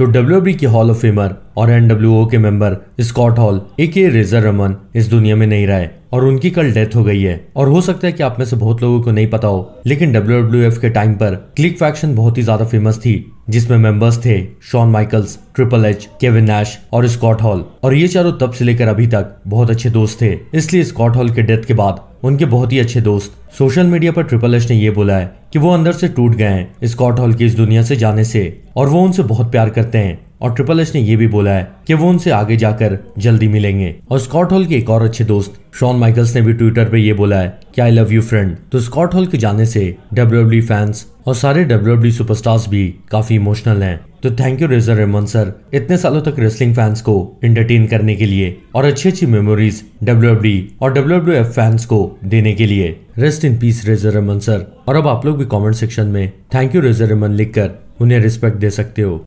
तो डब्ल्यू के hall of famer और एनडब्ल्यू के member Scott Hall A K Razor Raman इस दुनिया में नहीं रहे और उनकी कल डेथ हो गई है और हो सकता है कि आप में से बहुत लोगों को नहीं पता हो लेकिन डब्ल्यू के टाइम पर क्लिक फैक्शन बहुत ही ज्यादा फेमस थी जिसमें मेंबर्स थे Shawn Michaels triple H Kevin Nash और स्कॉट हॉल और ये चारों तब से लेकर अभी तक बहुत अच्छे दोस्त थे इसलिए स्कॉट हॉल के डेथ के बाद उनके बहुत ही अच्छे दोस्त सोशल मीडिया पर ट्रिपल एच ने ये बोला है कि वो अंदर से टूट गए हैं स्कॉट हॉल की इस दुनिया से जाने से और वो उनसे बहुत प्यार करते हैं और ट्रिपल एच ने ये भी बोला है कि वो उनसे आगे जाकर जल्दी मिलेंगे और स्कॉट हॉल के एक और अच्छे दोस्त शॉन माइकल्स ने भी ट्विटर पे ये बोला है कि आई लव यू फ्रेंड तो स्कॉट हॉल के जाने से डब्ल्यू फैंस e और सारे डब्ल्यू सुपरस्टार्स e भी काफी इमोशनल हैं तो thank you Razor Ramon sir इतने सालों तक रेसलिंग फैंस को इंटरटेन करने के लिए और अच्छी अच्छी मेमोरीज डब्ल्यू e और डब्ल्यू फैंस को देने के लिए rest in peace Razor Ramon sir और अब आप लोग भी कमेंट सेक्शन में थैंक यू रेजर रेमन लिखकर उन्हें रिस्पेक्ट दे सकते हो